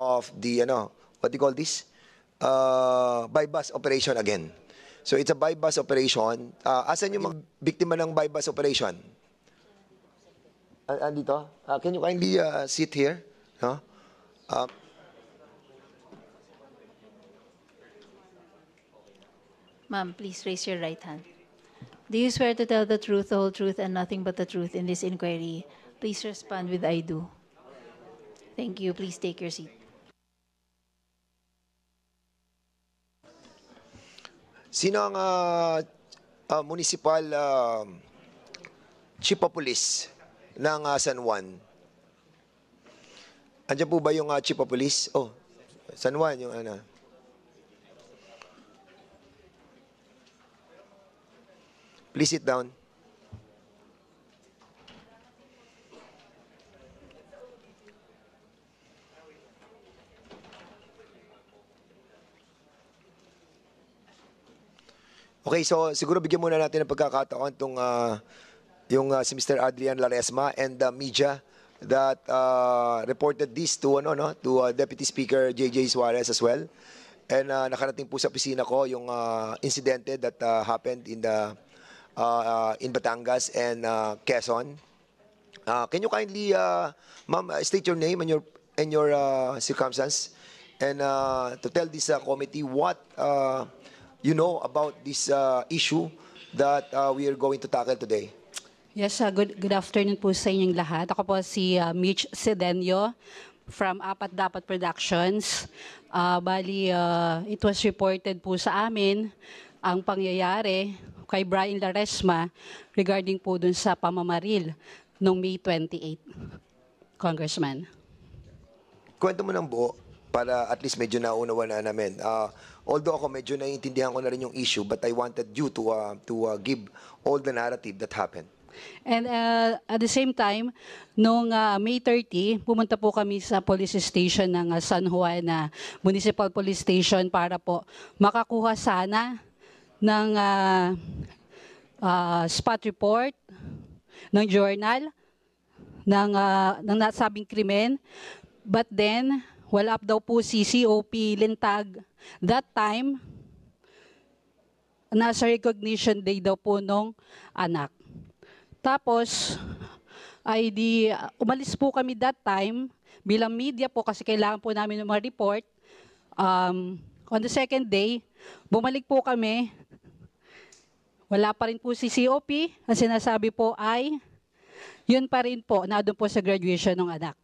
of the, you know what do you call this? Uh, bypass operation again. So it's a bypass operation. Uh, asan yung mga biktima ng bypass operation? Uh, andito? Uh, can you kindly uh, sit here? No? Uh, Ma'am, please raise your right hand. Do you swear to tell the truth, the whole truth, and nothing but the truth in this inquiry? Please respond with I do. Thank you. Please take your seat. Sino ang uh, uh, municipal uh, chief of police ng uh, San Juan? Andiyan po ba yung uh, chief of police? Oh, San Juan yung ano. Please sit down. Okay, so siguro bigyan muna natin ng pagkakataon tong uh, yung uh, si Mr. Adrian Laresma and the ah, media that uh, reported this to ano no to uh, Deputy Speaker JJ Suarez as well. And uh, nakarating po sa opisina ko yung uh, insidente that uh, happened in the uh, uh, in Batangas and uh, Quezon. Uh, can you kindly, uh, ma'am, state your name and your and your uh, circumstance, and uh, to tell this uh, committee what uh, you know about this uh, issue that uh, we are going to tackle today. Yes, uh, good, good afternoon po sa inyong lahat. Ako po si uh, Mitch Sedenyo from Apat Dapat Productions. Uh, bali, uh, it was reported po sa amin ang pangyayari kay Brian Laresma regarding po dun sa pamamaril noong May 28. Congressman. Kwento mo ng buo para at least medyo naunawa na namin. Uh, although ako medyo naiintindihan ko na rin yung issue, but I wanted you to, uh, to uh, give all the narrative that happened. And uh, at the same time, noong uh, May 30, pumunta po kami sa police station ng uh, San Juan na uh, Municipal Police Station para po makakuha sana ng uh, uh, spot report ng journal ng, uh, ng nasabing krimen. But then, wala up daw po si COP Lintag. That time, nasa recognition day daw po nung anak. Tapos, ay di, umalis po kami that time bilang media po kasi kailangan po namin ng mga report. Um, on the second day, bumalik po kami. Wala pa rin po si COP. Ang sinasabi po ay, yun pa rin po, na doon po sa graduation ng anak.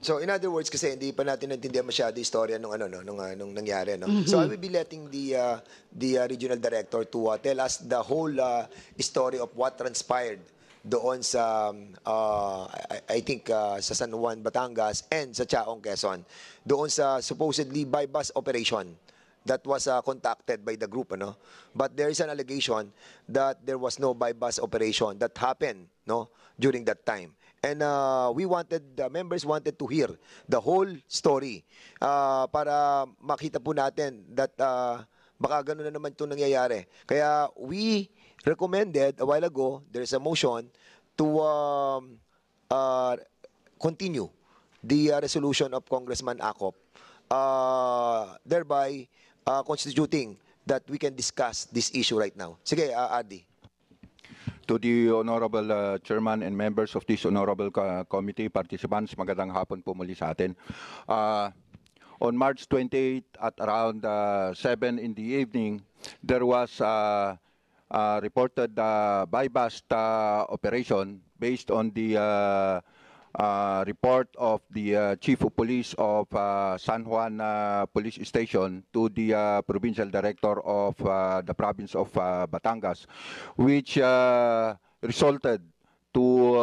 So in other words kasi hindi pa natin naintindihan masyado yung istorya nung ano no nung, uh, nung nangyari no. Mm-hmm. So I mm-hmm. will be letting the uh, the uh, regional director to uh, tell us the whole uh, story of what transpired doon sa uh, I, I think uh, sa San Juan Batangas and sa Chaong Quezon doon sa supposedly by bus operation that was uh, contacted by the group ano but there is an allegation that there was no by bus operation that happened no during that time And uh, we wanted, the members wanted to hear the whole story uh, para makita po natin that uh, baka ganun na naman 'tong nangyayari. Kaya we recommended a while ago, there's a motion to um, uh, continue the uh, resolution of Congressman Akop, uh, thereby uh, constituting that we can discuss this issue right now. Sige, uh, Adi. To the Honorable uh, Chairman and members of this Honorable uh, Committee, participants, magandang hapon po muli sa atin. Uh, on March 28 at around uh, 7 in the evening, there was uh, uh, reported uh, by-bust uh, operation based on the uh, uh, report of the uh, Chief of Police of uh, San Juan uh, Police Station to the uh, Provincial Director of uh, the Province of Batangas, which resulted to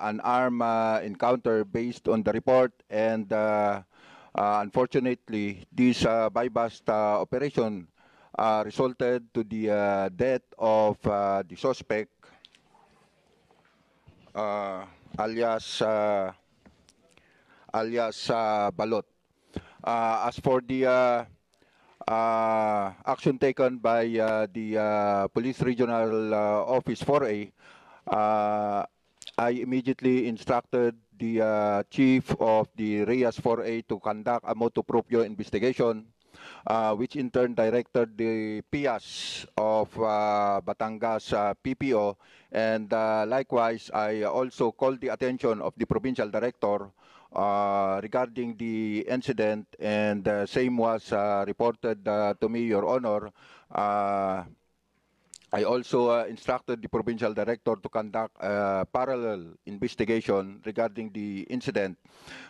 an armed encounter based on the report and unfortunately this uh, bypass operation resulted to the death of the suspect alias uh, alias uh, Balot. Uh, as for the uh, uh, action taken by uh, the uh, Police Regional uh, Office 4A, uh, I immediately instructed the uh, chief of the RIAS 4A to conduct a motu proprio investigation uh, which in turn directed the PIAS of uh, Batangas uh, PPO. And uh, likewise, I also called the attention of the provincial director uh, regarding the incident, and the uh, same was reported to me, Your Honor. I also uh, instructed the provincial director to conduct a parallel investigation regarding the incident.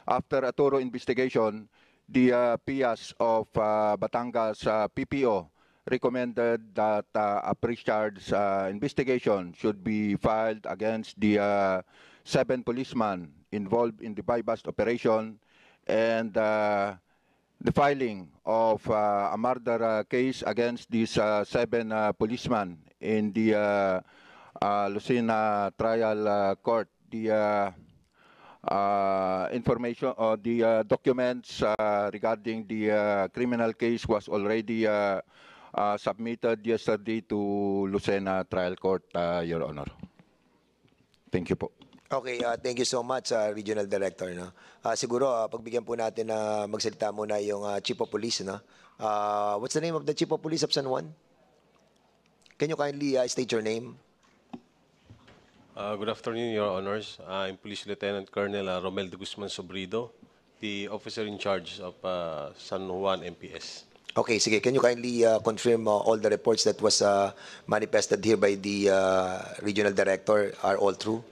After a thorough investigation, the uh, PIAS of uh, Batangas uh, PPO recommended that uh, a pre-charge uh, investigation should be filed against the uh, seven policemen involved in the bypass operation and uh, the filing of uh, a murder uh, case against these uh, seven uh, policemen in the uh, uh, Lucena trial uh, court. The uh, uh, information or uh, the uh, documents uh, regarding the uh, criminal case was already uh, uh, submitted yesterday to Lucena Trial Court, uh, Your Honor. Thank you po. Okay, uh, thank you so much, uh, Regional Director. No? Uh, siguro, uh, pagbigyan po natin na uh, magsalita muna yung uh, Chief of Police. No? Uh, what's the name of the Chief of Police of San Juan? Can you kindly uh, state your name? Uh, good afternoon, Your Honors. I'm Police Lieutenant Colonel uh, Romel de Guzman Sobrido, the officer in charge of uh, San Juan MPS. Okay, sige. Can you kindly uh, confirm uh, all the reports that was uh, manifested here by the uh, regional director are all true?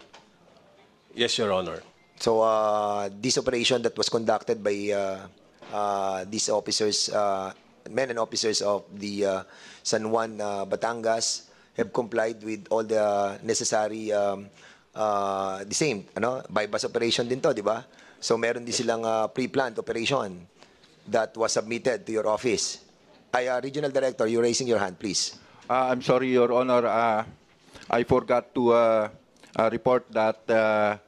Yes, Your Honor. So uh, this operation that was conducted by uh, uh, these officers, uh, men and officers of the uh, San Juan uh, Batangas, have complied with all the necessary um, uh, the same, ano, bypass operation din to, di ba? So meron din silang uh, pre-planned operation that was submitted to your office. Ay, uh, Regional Director, you raising your hand, please. Uh, I'm sorry, Your Honor. Uh, I forgot to uh, uh, report that uh,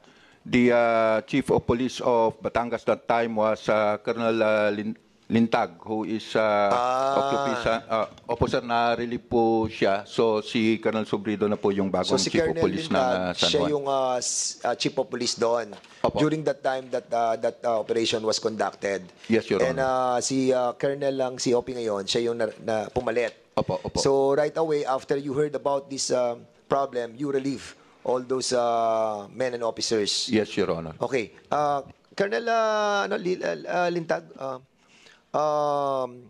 the uh, Chief of Police of Batangas that time was uh, Colonel uh, Lin Lintag who is uh, Ah. occupation, uh, officer na relief po siya. So si Colonel Sobrido na po yung bagong So si chief of Colonel police na Lintag, San siya yung uh, uh, chief of police doon Opo. during that time that uh, that uh, operation was conducted. Yes, Your And uh, si uh, Colonel lang si OP ngayon, siya yung na, na pumalit. Opo, opo. So right away after you heard about this uh, problem, you relieve all those uh, men and officers. Yes, Your Honor. Okay. Uh, Colonel uh, ano, uh, Lintag, uh, um,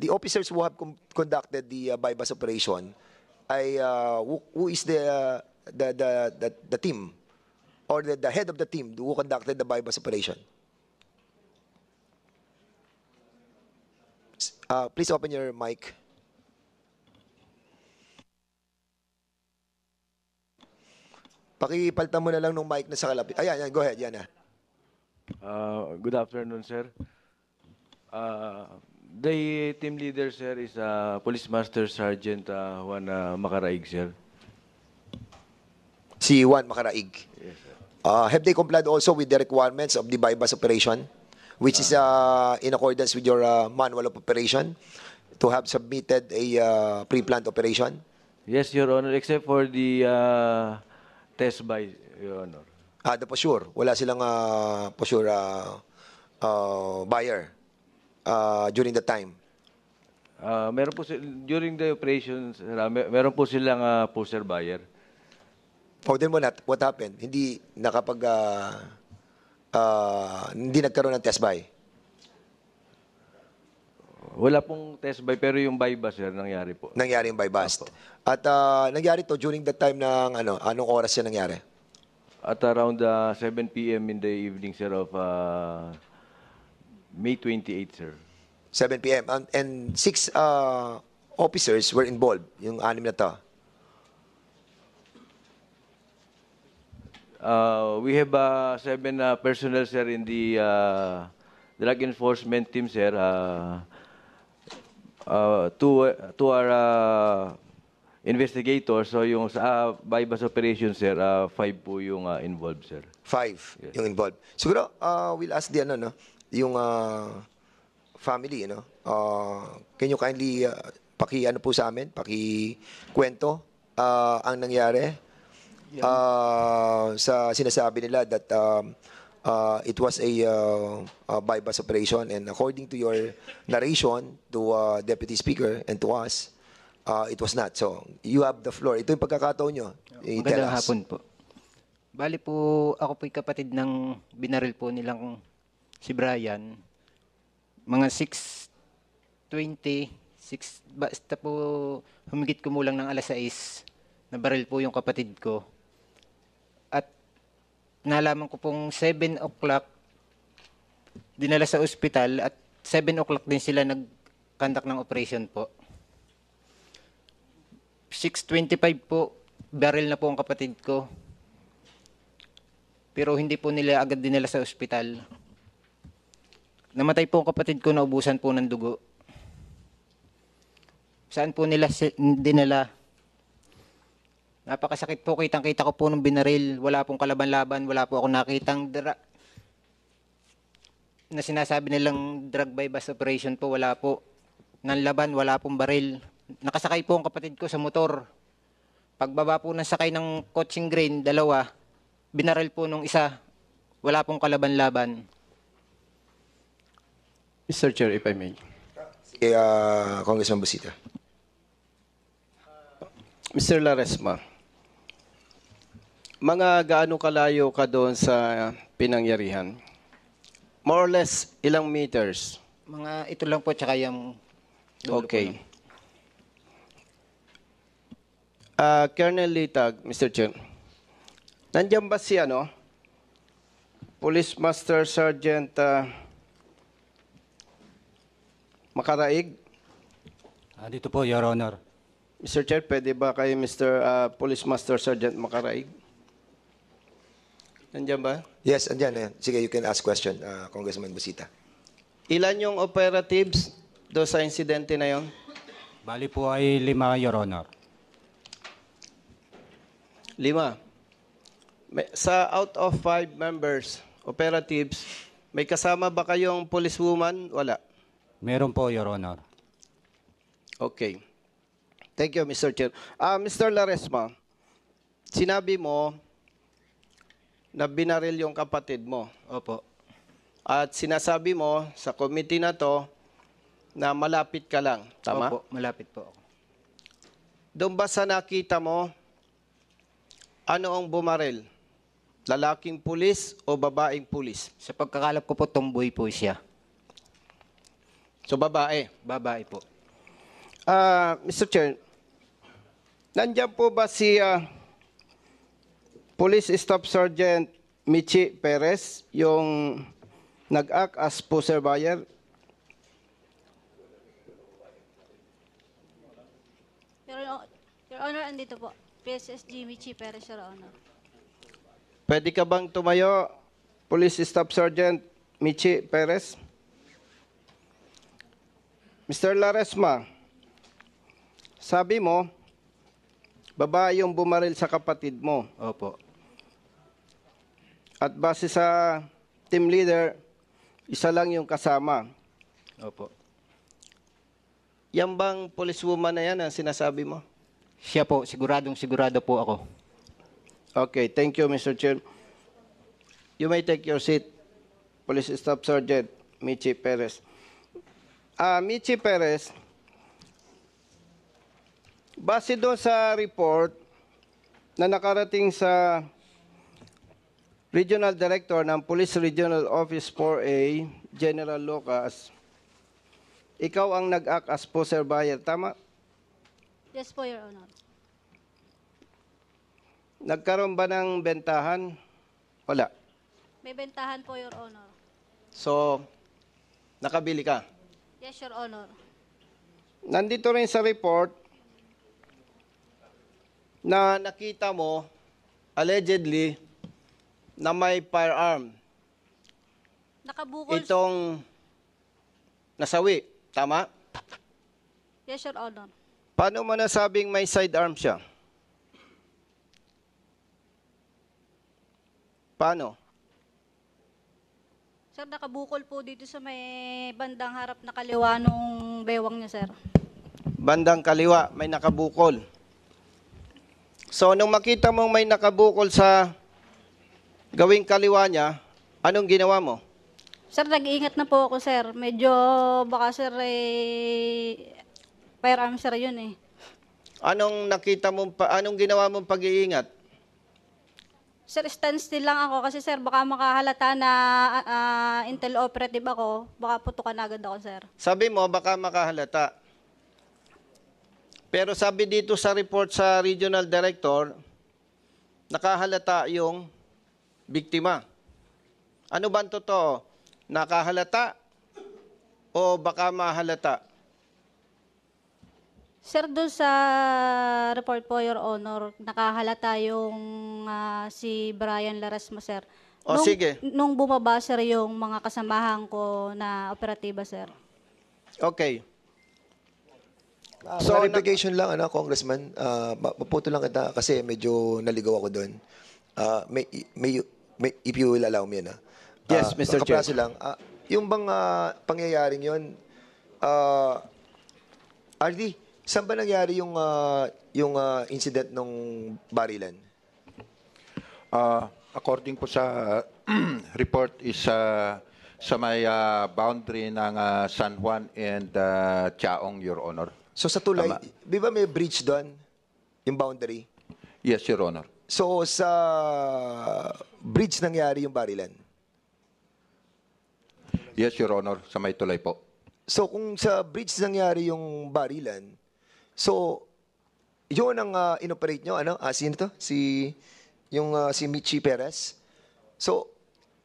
the officers who have conducted the uh, bypass operation, I uh, who, who is the, uh, the, the the the team or the, the head of the team who conducted the bypass operation? Uh, please open your mic. Pakipalta mo na lang ng mic na sa kalapit. Ayan, ayan, go ahead, yan ah. Uh, good afternoon, sir. Uh, the team leader, sir, is uh, Police Master Sergeant uh, Juan uh, Macaraig, sir. Si Juan Macaraig. Yes, sir. Uh, have they complied also with the requirements of the BIBAS operation, which uh, is uh, in accordance with your uh, manual of operation, to have submitted a uh, pre-plant operation? Yes, Your Honor, except for the uh, test by Your Honor. Ah, the posure. Wala silang uh, ah, posure uh, ah, uh, ah, buyer uh, during the time. Uh, meron po si during the operations, uh, mer meron po silang uh, poster buyer. Oh, then what, what happened? Hindi nakapag uh, uh, hindi nagkaroon ng test buy. Wala pong test buy pero yung buy bust sir nangyari po. Nangyari yung buy bust. Apo. At uh, nangyari to during the time ng ano, anong oras 'yan nangyari? at around uh, 7 p.m. in the evening, sir, of uh, May 28, sir. 7 p.m. And, and six uh, officers were involved, yung anim na to. Uh, we have uh, seven uh, personnel, sir, in the uh, drug enforcement team, sir. Uh, uh, two, two are uh, investigators, so yung sa uh, ah, bypass operation, sir, uh, five po yung uh, involved, sir. Five yes. yung involved. Siguro, uh, we'll ask the, ano, no? yung uh, family, you know? Uh, can you kindly uh, paki, ano po sa amin, paki kwento uh, ang nangyari uh, sa sinasabi nila that um, uh, it was a, uh, a bypass operation and according to your narration to uh, Deputy Speaker and to us, uh, it was not. So, you have the floor. Ito yung pagkakataon nyo. Eh, Magandang hapon po. Bali po, ako po'y kapatid ng binaril po nilang si Brian. Mga 6.20, 6, basta po humigit kumulang ng alas 6, na baril po yung kapatid ko. At nalaman ko pong 7 o'clock, dinala sa ospital at 7 o'clock din sila nag-conduct ng operation po. 625 po, barrel na po ang kapatid ko. Pero hindi po nila agad dinala sa ospital. Namatay po ang kapatid ko, naubusan po ng dugo. Saan po nila dinala? Napakasakit po, kitang-kita ko po nung binaril. Wala pong kalaban-laban, wala po ako nakitang dra na sinasabi nilang drug by bus operation po, wala po. Nang laban, wala pong baril nakasakay po ang kapatid ko sa motor. Pagbaba po ng sakay ng coaching grain, dalawa, binaril po nung isa. Wala pong kalaban-laban. Mr. Chair, if I may. Eh, uh, Congressman Busita. Mr. Laresma, mga gaano kalayo ka doon sa pinangyarihan? More or less, ilang meters? Mga ito lang po, tsaka yung... Okay. Lang. Uh, Colonel Litag, Mr. Chen. Nandiyan ba si ano? Police Master Sergeant uh, Makaraig? Ah, dito po, Your Honor. Mr. Chair, pwede ba kay Mr. Uh, ah, Police Master Sergeant Makaraig? Nandiyan ba? Yes, andyan. Ayan. Sige, you can ask question, uh, Congressman Busita. Ilan yung operatives do sa insidente na yon? Bali po ay lima, Your Honor. Lima. May, sa out of five members, operatives, may kasama ba kayong policewoman? Wala. Meron po, Your Honor. Okay. Thank you, Mr. Chair. Uh, ah, Mr. Laresma, sinabi mo na binaril yung kapatid mo. Opo. At sinasabi mo sa committee na to na malapit ka lang. Tama? Opo, malapit po ako. Doon ba sa nakita mo, ano ang bumarel? Lalaking pulis o babaeng pulis? Sa pagkakalap ko po, tomboy po siya. So, babae? Babae po. Ah, Mr. Chair, nandiyan po ba si ah, Police Staff Sergeant Michi Perez, yung nag-act as po surveyor? Your, Hon- Your Honor, andito po. PSS Jimmy Chi Perez, Your Honor. Pwede ka bang tumayo, Police Staff Sergeant Michi Perez? Mr. Laresma, sabi mo, babae yung bumaril sa kapatid mo. Opo. At base sa team leader, isa lang yung kasama. Opo. Yan bang policewoman na yan ang sinasabi mo? Siya po, siguradong sigurado po ako. Okay, thank you, Mr. Chair. You may take your seat, Police Staff Sergeant Michi Perez. Ah, Michi Perez, base doon sa report na nakarating sa Regional Director ng Police Regional Office 4A, General Lucas, ikaw ang nag-act as poserbayer, tama? Yes po, Your Honor. Nagkaroon ba ng bentahan? Wala. May bentahan po, Your Honor. So, nakabili ka? Yes, Your Honor. Nandito rin sa report na nakita mo, allegedly, na may firearm. Nakabukol. Itong nasawi, tama? Yes, Your Honor. Paano mo nasabing may sidearm siya? Paano? Sir, nakabukol po dito sa may bandang harap na kaliwa nung bewang niya, sir. Bandang kaliwa, may nakabukol. So, nung makita mong may nakabukol sa gawing kaliwa niya, anong ginawa mo? Sir, nag-iingat na po ako, sir. Medyo baka, sir, eh, Firearm sir yun eh. Anong nakita mo, anong ginawa mong pag-iingat? Sir, stand still lang ako kasi sir, baka makahalata na uh, intel operative ako. Baka putukan agad ako, sir. Sabi mo, baka makahalata. Pero sabi dito sa report sa regional director, nakahalata yung biktima. Ano ba ang totoo? Nakahalata o baka mahalata? Sir, doon sa report po, Your Honor, nakahalata yung ah, si Brian Larasmo, sir. O, oh, Nung- sige. Nung bumaba, sir, yung mga kasamahan ko na operatiba, sir. Okay. Ah, So, clarification lang, ano, Congressman, ah, ma- maputo lang kita kasi medyo naligaw ako doon. Ah, may, may, may, if you will allow me, ano? Yes, ah, Mr. Chair. kapraso lang. Ah, yung bang ah, pangyayaring yun, ah, RD, Saan ba nangyari yung, uh, yung uh, incident ng barilan? Uh, ah, according po sa report is uh, sa may uh, boundary ng uh, San Juan and uh, Chaong, Your Honor. So sa tulay, Tama. di ba may bridge doon? Yung boundary? Yes, Your Honor. So sa bridge nangyari yung barilan? Yes, Your Honor. Sa may tulay po. So kung sa bridge nangyari yung barilan, So, yun ang uh, inoperate nyo, ano? Ah, sino to? Si, yung uh, si Michi Perez. So,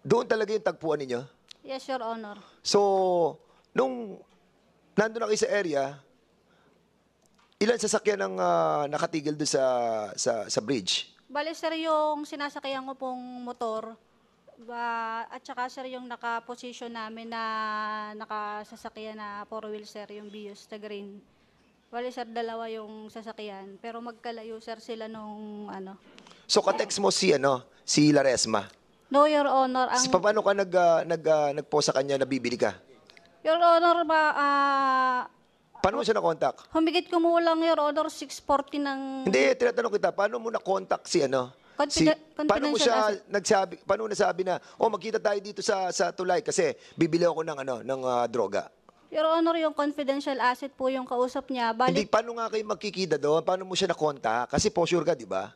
doon talaga yung tagpuan ninyo? Yes, Your Honor. So, nung nandun na kayo sa area, ilan sasakyan ang uh, nakatigil doon sa, sa, sa bridge? Bale, sir, yung sinasakyan ko pong motor, uh, at saka sir yung nakaposisyon namin na nakasasakyan na four-wheel sir, yung Bios, the green. Wali sir, dalawa yung sasakyan, pero magkalayo sir sila nung ano. So katext mo si ano, si Laresma. No, Your Honor, ang... Si, paano ka nag, uh, nag, uh, nagpo sa kanya na bibili ka? Your Honor, ma, ah, Paano mo siya na-contact? humigit lang, Your Honor 640 ng... Hindi, tinatanong kita, paano mo na-contact si ano? Si, paano mo siya nagsabi, paano nasabi na, oh, magkita tayo dito sa, sa tulay kasi bibili ako ng, ano, ng ah, droga? Your Honor, yung confidential asset po yung kausap niya. Hindi, paano nga kayo magkikita doon? Paano mo siya nakonta? Kasi posure ka, di ba?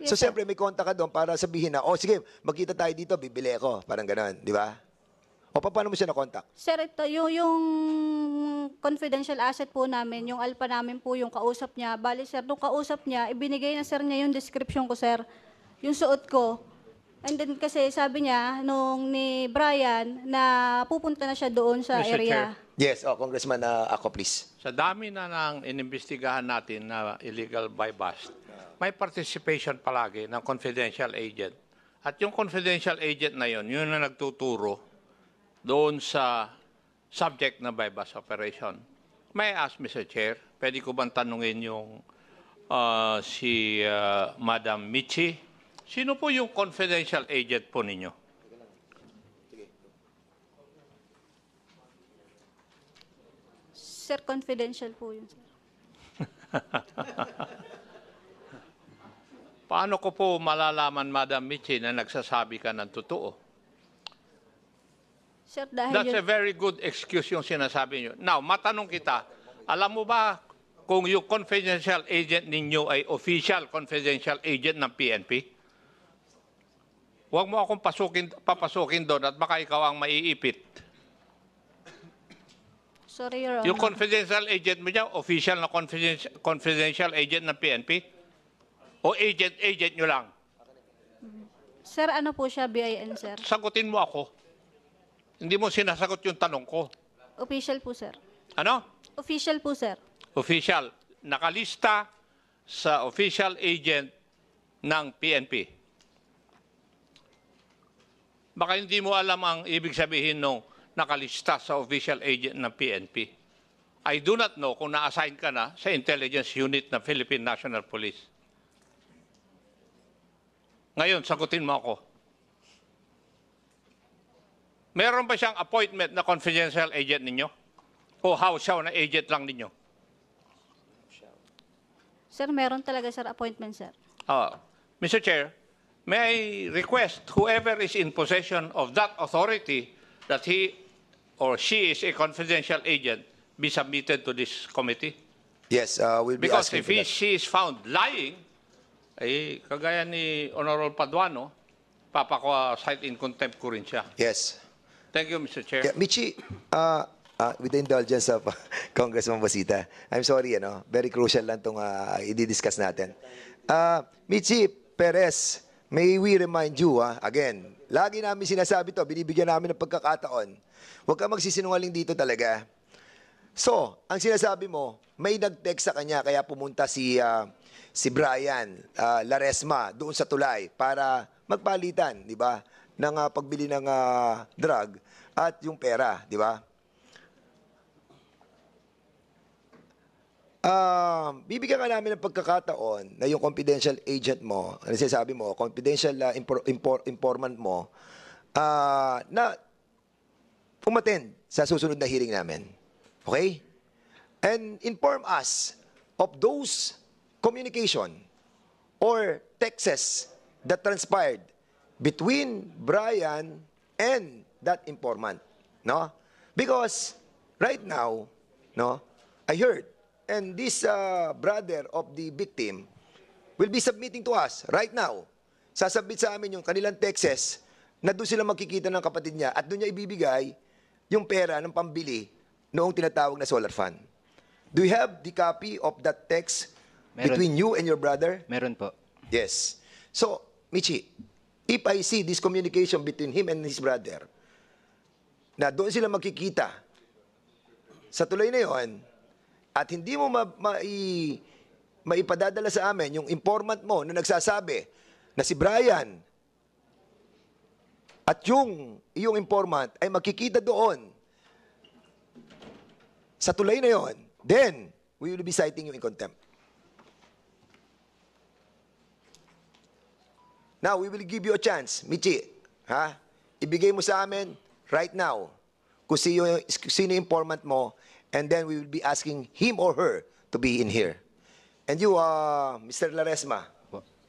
Yes, so, sir. siyempre, may konta ka doon para sabihin na, oh, sige, magkita tayo dito, bibili ako. Parang ganun, di ba? O pa- paano mo siya nakontak? sir, ito, yung, yung confidential asset po namin, yung alpa namin po yung kausap niya. Bali, sir, nung kausap niya, ibinigay na sir niya yung description ko, sir. Yung suot ko. And then kasi sabi niya nung ni Brian na pupunta na siya doon sa Mr. area. Chair. Yes, oh, Congressman uh, ako please. Sa dami na nang inimbestigahan natin na illegal by bust, may participation palagi ng confidential agent. At yung confidential agent na yun, yun na nagtuturo doon sa subject na by bus operation. May ask, Mr. Chair, pwede ko bang tanungin yung uh, si uh, Madam Michi? Sino po yung confidential agent po ninyo? Sir, confidential po yun, sir. Paano ko po malalaman, Madam Michi, na nagsasabi ka ng totoo? Sir, dahil That's yun... a very good excuse yung sinasabi nyo. Now, matanong kita, alam mo ba kung yung confidential agent ninyo ay official confidential agent ng PNP? Huwag mo akong pasukin, papasukin doon at baka ikaw ang maiipit. Sorry, Your Honor. Yung confidential agent mo dyan, official na confidential, confidential agent ng PNP? O agent, agent nyo lang? Sir, ano po siya, BIN, sir? Sagutin mo ako. Hindi mo sinasagot yung tanong ko. Official po, sir. Ano? Official po, sir. Official. Nakalista sa official agent ng PNP. Baka hindi mo alam ang ibig sabihin nung nakalista sa official agent ng PNP. I do not know kung na-assign ka na sa intelligence unit ng Philippine National Police. Ngayon, sagutin mo ako. Meron ba siyang appointment na confidential agent ninyo? O house siya na agent lang ninyo? Sir, meron talaga, sir, appointment, sir. Ah, Mr. Chair, may I request whoever is in possession of that authority that he or she is a confidential agent be submitted to this committee? Yes, uh, we'll be Because if he, she is found lying, eh, kagaya ni Honorable Paduano, papakuha site in contempt ko rin siya. Yes. Thank you, Mr. Chair. Yeah, Michi, uh, uh, with the indulgence of Congressman Basita, I'm sorry, ano, very crucial lang itong uh, i-discuss natin. Uh, Michi Perez, may we remind you, ha? Ah, again, lagi namin sinasabi to, binibigyan namin ng pagkakataon. Huwag kang magsisinungaling dito talaga. So, ang sinasabi mo, may nag-text sa kanya kaya pumunta si uh, si Brian uh, Laresma doon sa Tulay para magpalitan, di ba, ng uh, pagbili ng uh, drug at yung pera, di ba? um, bibigyan ka namin ng pagkakataon na yung confidential agent mo, ano sinasabi mo, confidential uh, impor, impor, informant mo, uh, na umattend sa susunod na hearing namin. Okay? And inform us of those communication or texts that transpired between Brian and that informant. No? Because right now, no, I heard and this uh, brother of the victim will be submitting to us right now. Sasabit sa amin yung kanilang texts na doon sila magkikita ng kapatid niya at doon niya ibibigay yung pera ng pambili noong tinatawag na solar fund. Do you have the copy of that text meron, between you and your brother? Meron po. Yes. So, Michi, if I see this communication between him and his brother, na doon sila magkikita, sa tuloy na yon, at hindi mo ma- mai- maipadadala sa amin yung informant mo na nagsasabi na si Brian at yung iyong informant ay makikita doon sa tulay na yon, then we will be citing you in contempt. Now, we will give you a chance, Michi. Ha? Ibigay mo sa amin right now kung sino, yung informant mo and then we will be asking him or her to be in here. And you, uh, Mr. Laresma,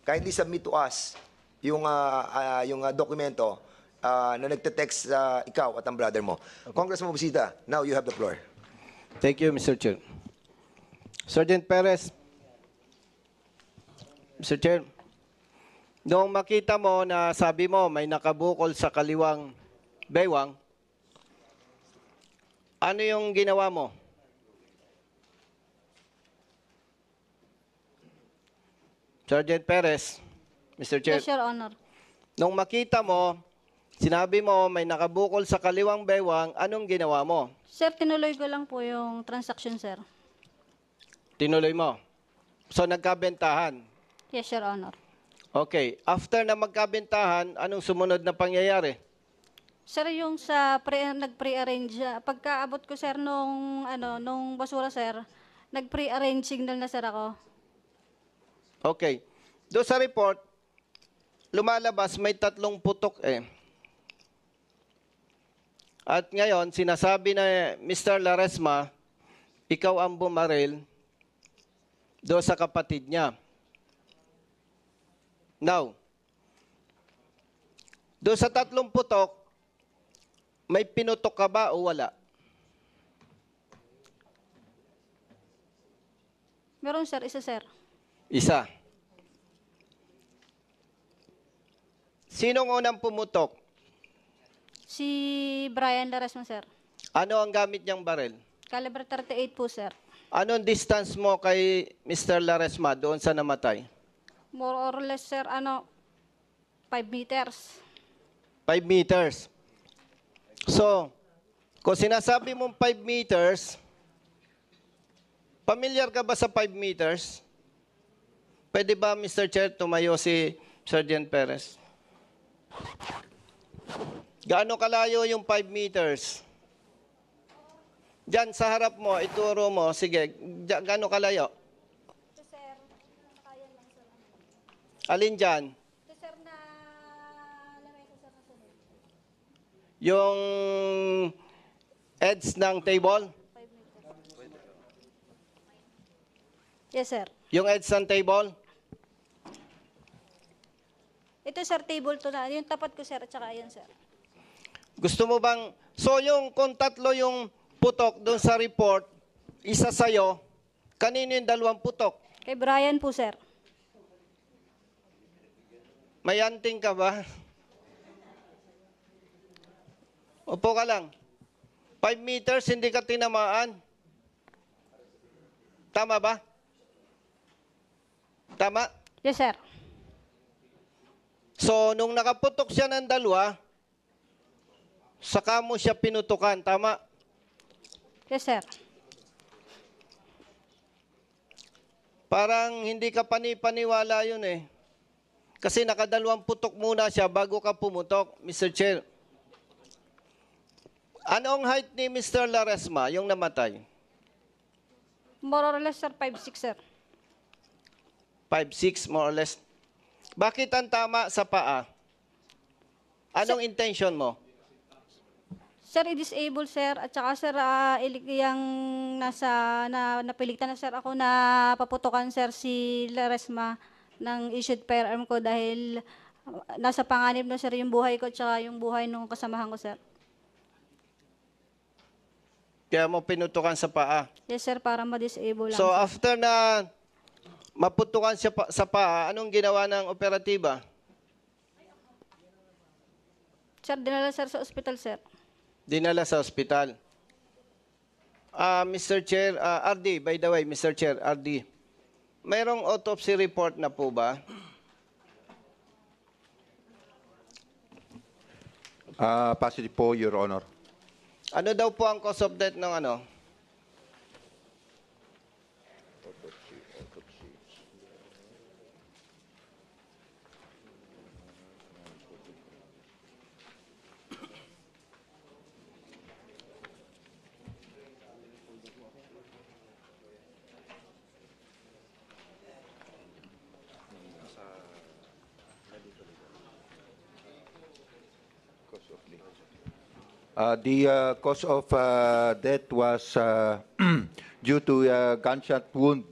kindly submit to us yung, uh, uh, yung uh, dokumento uh, na nagte-text uh, ikaw at ang brother mo. Okay. Congressman Busita, now you have the floor. Thank you, Mr. Chair. Sergeant Perez, Mr. Chair, noong makita mo na sabi mo may nakabukol sa kaliwang baywang, ano yung ginawa mo? Sergeant Perez, Mr. Chair. Yes, Your Honor. Nung makita mo, sinabi mo may nakabukol sa kaliwang bewang, anong ginawa mo? Sir, tinuloy ko lang po yung transaction, sir. Tinuloy mo? So, nagkabentahan? Yes, Your Honor. Okay. After na magkabentahan, anong sumunod na pangyayari? Sir, yung sa pre nag-pre-arrange, ah, pagkaabot ko sir nung ano, nung basura sir, nag-pre-arrange signal na sir ako. Okay. Do sa report, lumalabas may tatlong putok eh. At ngayon, sinasabi na Mr. Laresma, ikaw ang bumaril do sa kapatid niya. Now, do sa tatlong putok, may pinutok ka ba o wala? Meron sir, isa sir. Isa. Sinong unang pumutok? Si Brian Daresman sir. Ano ang gamit niyang barel? Caliber 38 po sir. Anong distance mo kay Mr. Laresma doon sa namatay? More or less, sir, ano, 5 meters. 5 meters. So, kung sinasabi mong 5 meters, familiar ka ba sa 5 meters? Pwede ba, Mr. Chair, tumayo si Sergeant Perez? Gaano kalayo yung 5 meters? Diyan sa harap mo, ituro mo. Sige, gaano kalayo? Sir, lang sa Alin dyan? yung edge ng table? Yes, sir. Yung edge ng table? Ito, sir, table to na. Yung tapat ko, sir, at saka ayan, sir. Gusto mo bang... So, yung kung tatlo yung putok doon sa report, isa sa'yo, kanino yung dalawang putok? Kay Brian po, sir. Mayanting ka ba? Upo ka lang. 5 meters, hindi ka tinamaan. Tama ba? Tama? Yes, sir. So, nung nakaputok siya ng dalwa, saka mo siya pinutukan. Tama? Yes, sir. Parang hindi ka panipaniwala yun eh. Kasi nakadalawang putok muna siya bago ka pumutok, Mr. Chair. Anong height ni Mr. Laresma, yung namatay? More or less, sir, 5'6", sir. 5'6", more or less. Bakit ang tama sa paa? Anong sir, intention mo? Sir, i-disable, sir. At saka, sir, uh, ah, yung nasa, na, napiligtan na, sir, ako na paputukan, sir, si Laresma ng issued firearm ko dahil ah, nasa panganib na, sir, yung buhay ko at saka yung buhay ng kasamahan ko, sir. Kaya mo pinutukan sa paa. Yes, sir, para ma-disable lang. So, sir. after na maputukan siya pa, sa paa, anong ginawa ng operatiba? Sir, dinala sir sa ospital, sir. Dinala sa ospital. Uh, ah, Mr. Chair, uh, ah, RD, by the way, Mr. Chair, RD, mayroong autopsy report na po ba? Uh, positive po, Your Honor. Ano daw po ang cause of death ng ano? Uh, the uh, cause of uh, death was uh, due to a uh, gunshot wound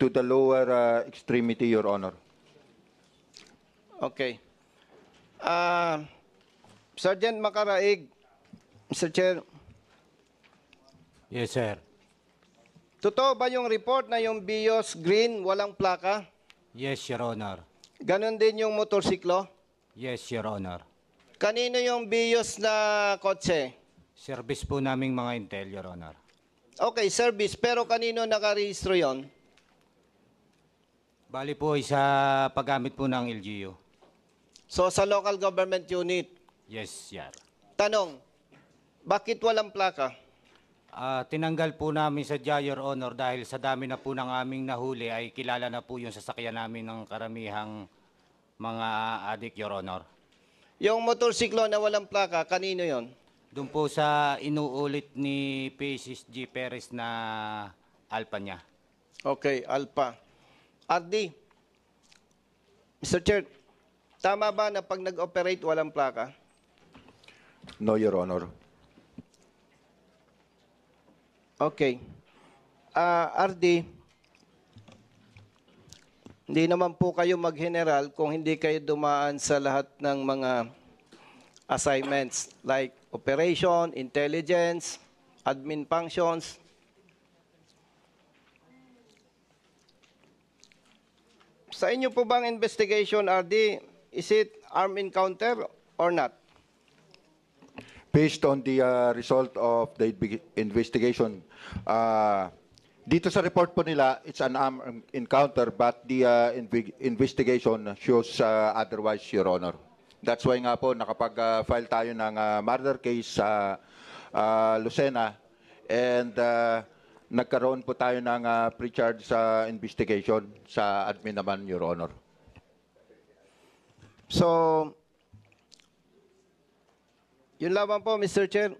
to the lower uh, extremity, Your Honor. Okay. Uh, Sergeant Makaraig, Mr. Chair. Yes, sir. Totoo ba yung report na yung Bios Green walang plaka? Yes, Your Honor. Ganon din yung motorsiklo? Yes, Your Honor. Kanino yung BIOS na kotse? Service po naming mga intel, Your Honor. Okay, service. Pero kanino nakarehistro yon? Bali po ay sa paggamit po ng LGU. So sa local government unit? Yes, Your. Tanong, bakit walang plaka? Ah, tinanggal po namin sa Your Honor dahil sa dami na po ng aming nahuli ay kilala na po yung sasakyan namin ng karamihang mga adik, Your Honor. Yung motorsiklo na walang plaka, kanino yon? Doon po sa inuulit ni PSG Perez na alpa niya. Okay, alpa. RD, Mr. Chair, tama ba na pag nag-operate walang plaka? No, Your Honor. Okay. Ah, RD, hindi naman po kayo mag-general kung hindi kayo dumaan sa lahat ng mga assignments like operation, intelligence, admin functions. Sa inyo po bang investigation, RD, is it armed encounter or not? Based on the uh, result of the investigation, uh, dito sa report po nila, it's an armed encounter but the uh, inv- investigation shows uh, otherwise, Your Honor. That's why nga po nakapag-file uh, tayo ng uh, murder case sa uh, uh, Lucena and uh, nagkaroon po tayo ng uh, pre-charge sa uh, investigation sa admin naman, Your Honor. So, yun lamang po, Mr. Chair.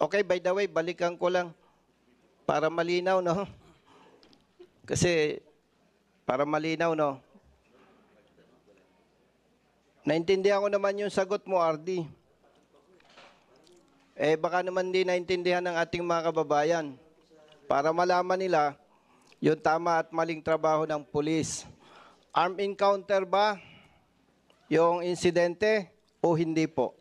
Okay, by the way, balikan ko lang. Para malinaw, no? Kasi, para malinaw, no? Naintindihan ko naman yung sagot mo, Ardi. Eh, baka naman hindi naintindihan ng ating mga kababayan. Para malaman nila yung tama at maling trabaho ng pulis. Armed encounter ba yung insidente o hindi po?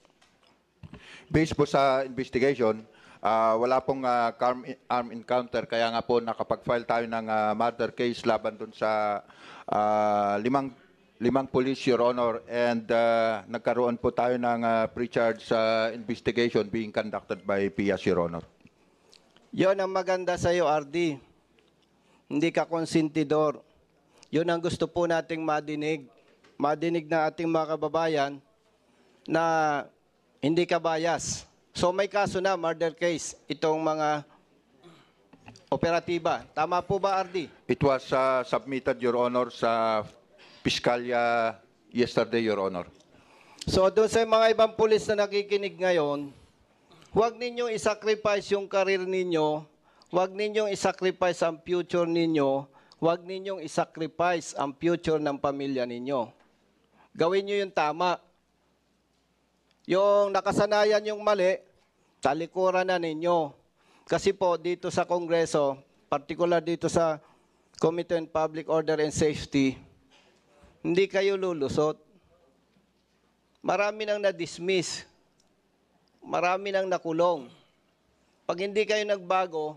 Based po sa investigation, Uh, wala pong uh, ah, arm, arm encounter kaya nga po nakapag-file tayo ng uh, murder case laban dun sa uh, limang limang police your honor and uh, nagkaroon po tayo ng uh, pre-charge uh, investigation being conducted by PIAS your honor. Yon ang maganda sa iyo RD. Hindi ka konsentidor. Yon ang gusto po nating madinig. Madinig na ating mga kababayan na hindi ka bias. So may kaso na, murder case, itong mga operatiba. Tama po ba, RD? It was uh, submitted, Your Honor, sa Piskalya yesterday, Your Honor. So doon sa mga ibang pulis na nakikinig ngayon, huwag ninyong isacrifice yung karir ninyo, huwag ninyong isacrifice ang future ninyo, huwag ninyong isacrifice ang future ng pamilya ninyo. Gawin nyo yung tama yung nakasanayan yung mali, talikuran na ninyo. Kasi po dito sa Kongreso, particular dito sa Committee on Public Order and Safety, hindi kayo lulusot. Marami nang na-dismiss. Marami nang nakulong. Pag hindi kayo nagbago,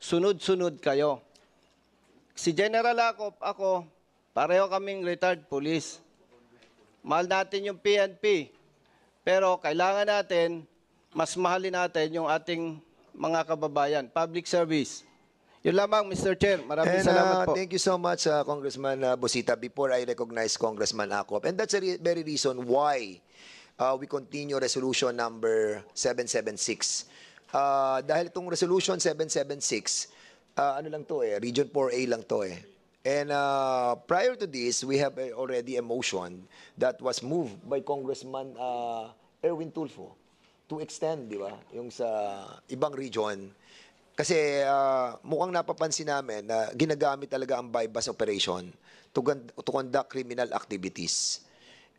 sunod-sunod kayo. Si General Akop, ako, pareho kaming retired police. Mahal natin yung PNP. Pero kailangan natin, mas mahalin natin yung ating mga kababayan, public service. Yun lamang, Mr. Chair. Maraming and, salamat uh, po. Thank you so much, uh, Congressman uh, Bosita. Before I recognize Congressman Akop, and that's the re very reason why uh, we continue resolution number 776. Uh, dahil itong resolution 776, uh, ano lang to eh, Region 4A lang to eh. And uh, prior to this, we have a, uh, already a motion that was moved by Congressman uh, Erwin Tulfo to extend, di ba, yung sa ibang region. Kasi uh, mukhang napapansin namin na ginagamit talaga ang bypass operation to, to conduct criminal activities.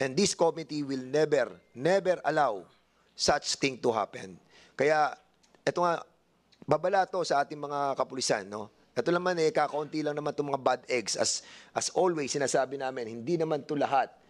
And this committee will never, never allow such thing to happen. Kaya, ito nga, babala to sa ating mga kapulisan, no? Ito naman eh, kakaunti lang naman itong mga bad eggs. As, as always, sinasabi namin, hindi naman to lahat